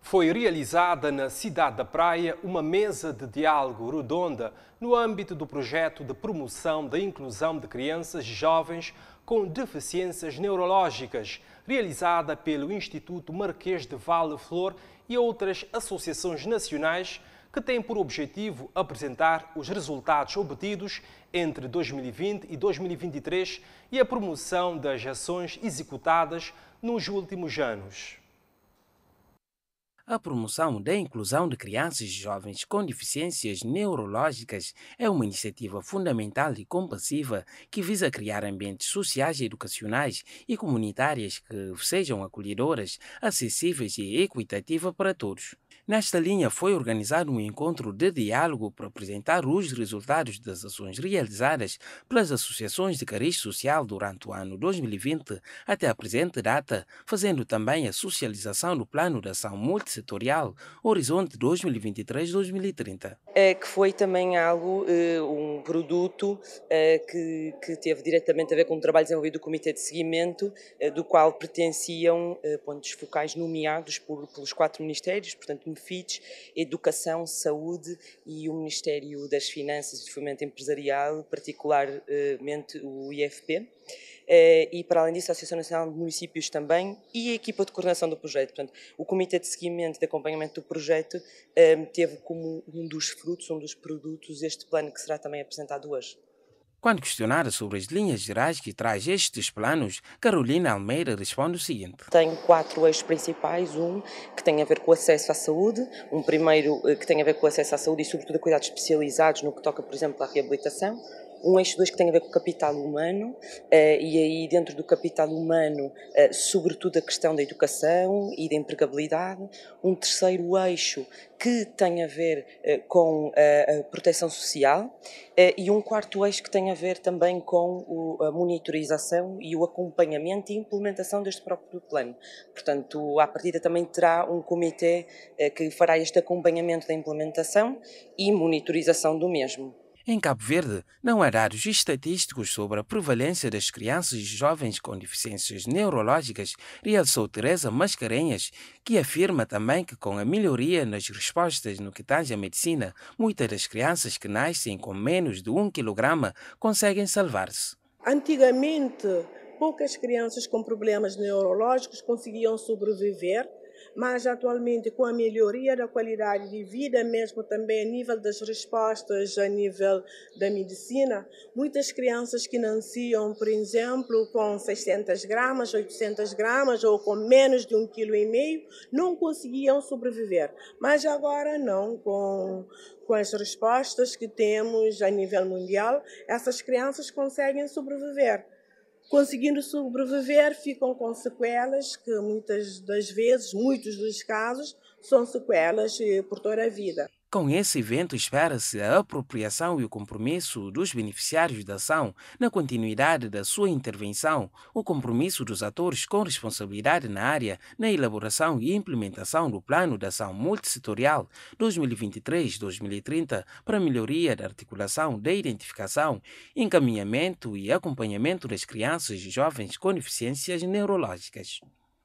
foi realizada na Cidade da Praia uma mesa de diálogo redonda no âmbito do projeto de promoção da inclusão de crianças e jovens com deficiências neurológicas, realizada pelo Instituto Marquês de Vale Flor e outras associações nacionais que tem por objetivo apresentar os resultados obtidos entre 2020 e 2023 e a promoção das ações executadas nos últimos anos. A promoção da inclusão de crianças e jovens com deficiências neurológicas é uma iniciativa fundamental e compassiva que visa criar ambientes sociais, educacionais e comunitárias que sejam acolhedoras, acessíveis e equitativas para todos. Nesta linha, foi organizado um encontro de diálogo para apresentar os resultados das ações realizadas pelas associações de cariz social durante o ano 2020 até a presente data, fazendo também a socialização do Plano de Ação Multissetorial Horizonte 2023-2030. É, que foi também algo, eh, um produto eh, que, que teve diretamente a ver com o trabalho desenvolvido do Comitê de Seguimento, eh, do qual pertenciam pontos focais nomeados por, pelos quatro ministérios, portanto, FITES, Educação, Saúde e o Ministério das Finanças e do Fomento Empresarial, particularmente o IFP. Eh, e, para além disso, a Associação Nacional de Municípios também e a equipa de coordenação do projeto. Portanto, o Comitê de Seguimento e de Acompanhamento do projeto eh, teve como um dos frutos, um dos produtos, este plano que será também apresentado hoje. Quando questionada sobre as linhas gerais que traz estes planos, Carolina Almeida responde o seguinte: Tenho quatro eixos principais. Um que tem a ver com o acesso à saúde, um primeiro eh, que tem a ver com o acesso à saúde e, sobretudo, a cuidados especializados no que toca, por exemplo, à reabilitação um eixo 2 que tem a ver com o capital humano, eh, e aí dentro do capital humano, eh, sobretudo a questão da educação e da empregabilidade. Um terceiro eixo que tem a ver eh, com a proteção social e um quarto eixo que tem a ver também com a monitorização e o acompanhamento e implementação deste próprio plano. Portanto, à partida também terá um comitê que fará este acompanhamento da implementação e monitorização do mesmo. Em Cabo Verde, não há dados estatísticos sobre a prevalência das crianças e jovens com deficiências neurológicas, realçou Teresa Mascarenhas, que afirma também que com a melhoria nas respostas no que tange a medicina, muitas das crianças que nascem com menos de um quilograma conseguem salvar-se. Antigamente, poucas crianças com problemas neurológicos conseguiam sobreviver mas atualmente com a melhoria da qualidade de vida, mesmo também a nível das respostas, a nível da medicina, muitas crianças que nasciam, por exemplo, com 600 gramas, 800 gramas ou com menos de um quilo e meio, não conseguiam sobreviver. Mas agora não, com, com as respostas que temos a nível mundial, essas crianças conseguem sobreviver conseguindo sobreviver, ficam com sequelas que muitas das vezes, muitos dos casos, são sequelas eh, por toda a vida. Com esse evento, espera-se a apropriação e o compromisso dos beneficiários da ação na continuidade da sua intervenção, o compromisso dos atores com responsabilidade na área na elaboração e implementação do Plano de Ação Multissetorial 2023-2030 para melhoria da articulação da identificação, encaminhamento e acompanhamento das crianças e jovens com deficiências neurológicas.